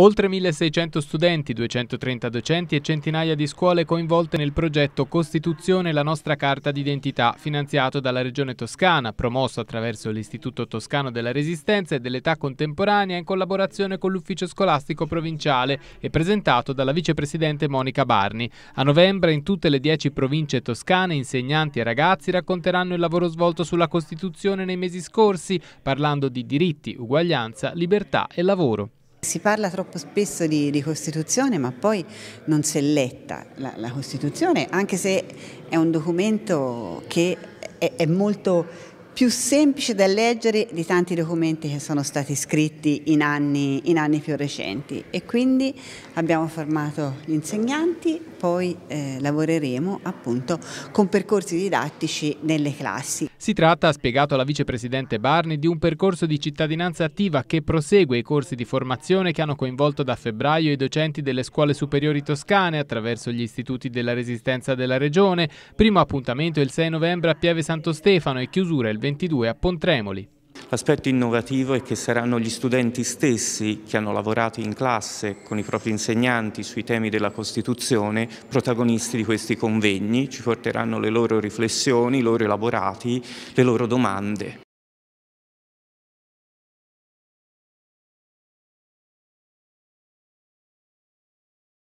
Oltre 1600 studenti, 230 docenti e centinaia di scuole coinvolte nel progetto Costituzione la nostra carta d'identità, finanziato dalla Regione Toscana, promosso attraverso l'Istituto Toscano della Resistenza e dell'Età Contemporanea in collaborazione con l'Ufficio Scolastico Provinciale e presentato dalla vicepresidente Monica Barni. A novembre in tutte le 10 province toscane insegnanti e ragazzi racconteranno il lavoro svolto sulla Costituzione nei mesi scorsi, parlando di diritti, uguaglianza, libertà e lavoro. Si parla troppo spesso di, di, Costituzione ma poi non si è letta la, la Costituzione, anche se è un documento che è, è, molto più semplice da leggere di tanti documenti che sono stati scritti in anni, in anni più recenti e quindi abbiamo formato gli insegnanti poi eh, lavoreremo appunto con percorsi didattici nelle classi. Si tratta, ha spiegato la vicepresidente Barni, di un percorso di cittadinanza attiva che prosegue i corsi di formazione che hanno coinvolto da febbraio i docenti delle scuole superiori toscane attraverso gli istituti della resistenza della regione, primo appuntamento il 6 novembre a Pieve Santo Stefano e chiusura il 22 a Pontremoli. L'aspetto innovativo è che saranno gli studenti stessi che hanno lavorato in classe con i propri insegnanti sui temi della Costituzione protagonisti di questi convegni, ci porteranno le loro riflessioni, i loro elaborati, le loro domande.